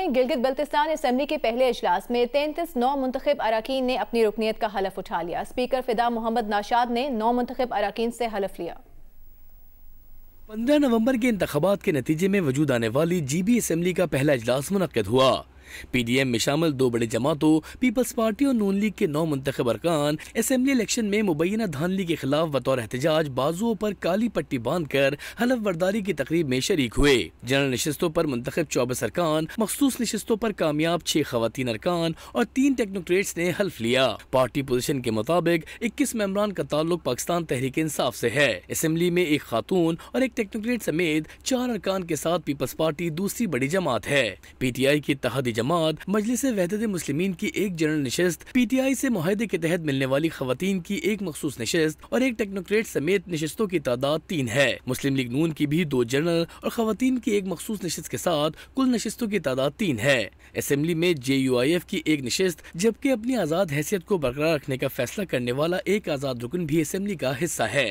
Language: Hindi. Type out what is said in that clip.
गिलगित बल्तिस्तान असम्बली के पहले अजलास में तैंतीस नौ मुंतब अरकान ने अपनी रुकनीत का हलफ उठा लिया स्पीकर फिदा मोहम्मद नाशाद ने नौ मुंतब अरकान से हलफ लिया पंद्रह नवंबर के इंतबात के नतीजे में वजूद आने वाली जी बी असम्बली का पहला अजलास मुनद हुआ पीडीएम में शामिल दो बड़ी जमातों पीपल्स पार्टी और नून लीग के नौ मुंतब अरकान असम्बली इलेक्शन में मुबैना धानली के खिलाफ बतौर एहतजाज बाजुओं पर काली पट्टी बांध कर हलफ बर्दारी की तकरीब में शरीक हुए जनरल नशस्तों पर मुंतब चौबीस अरकान मखसूस नशस्तों पर कामयाब छह खातन अरकान और तीन टेक्नोक्रेट्स ने हल्फ लिया पार्टी पोजिशन के मुताबिक इक्कीस मेम्बरान का ताल्लुक पाकिस्तान तहरीक इंसाफ ऐसी है असम्बली में एक खातून और एक टेक्नोक्रेट समेत चार अरकान के साथ पीपल्स पार्टी दूसरी बड़ी जमात है पी टी आई की तहदी जमात मजलिस वहदत मुस्लिमीन की एक जनरल नशस्त पी टी आई ऐसी माहे के तहत मिलने वाली खातन की एक मखसूस नशस्त और एक टेक्नोक्रेट समेत नशस्तों की तादाद तीन है मुस्लिम लीग नून की भी दो जनरल और खातन की एक मखसूस नशस्त के साथ कुल नशस्तों की तादाद तीन है असम्बली में जे यू आई एफ की एक नशस्त जबकि अपनी आज़ाद हैसियत को बरकरार रखने का फैसला करने वाला एक आज़ाद रुकन भी असम्बली का हिस्सा है